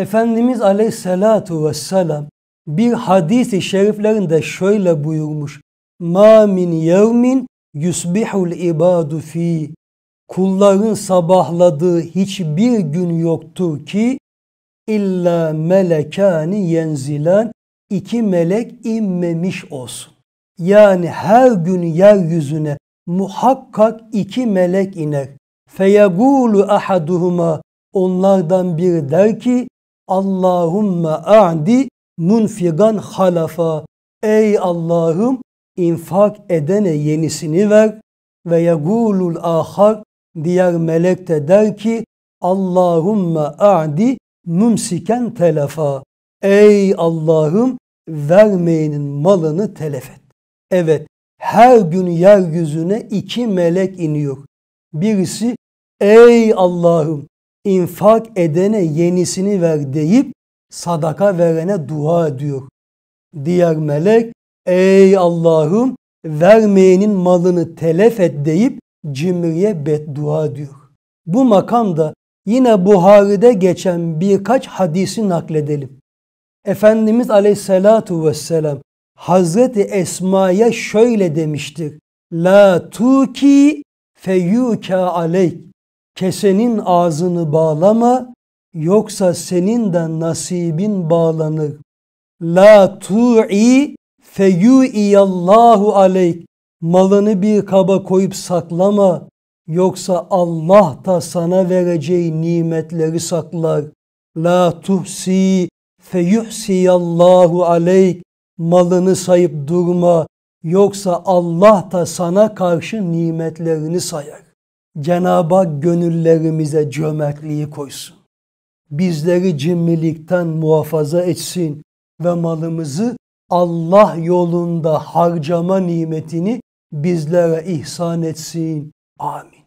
Efendimiz aleyhissalatu vesselam bir hadisi şeriflerinde şöyle buyurmuş. Ma min yevmin yusbihul ibadu fi. Kulların sabahladığı hiçbir gün yoktur ki illa melekani yenzilen iki melek inmemiş olsun. Yani her gün yeryüzüne muhakkak iki melek iner. Feyegulu ahaduhuma onlardan biri der ki Allahümme a'di munfigan halafa. Ey Allah'ım infak edene yenisini ver ve yegulul ahar diğer melek de der ki Allahümme a'di mumsiken telefa Ey Allah'ım vermeyenin malını telef et. Evet her gün yeryüzüne iki melek iniyor. Birisi ey Allah'ım infak edene yenisini ver deyip sadaka verene dua ediyor. Diğer melek ey Allah'ım vermeyenin malını telef et deyip cimriye beddua diyor. Bu makamda yine Buhari'de geçen birkaç hadisi nakledelim. Efendimiz aleyhissalatu vesselam Hazreti Esma'ya şöyle demiştir. La tuki feyuka aleyk kesenin ağzını bağlama yoksa senin de nasibin bağlanır. La tu'i feyu'iyallahu aleyk. Malını bir kaba koyup saklama yoksa Allah da sana vereceği nimetleri saklar. La tuhsi feyuhsiyallahu aleyk. Malını sayıp durma yoksa Allah da sana karşı nimetlerini sayar. Cenab-ı gönüllerimize cömertliği koysun. Bizleri cimrilikten muhafaza etsin ve malımızı Allah yolunda harcama nimetini bizlere ihsan etsin. Amin.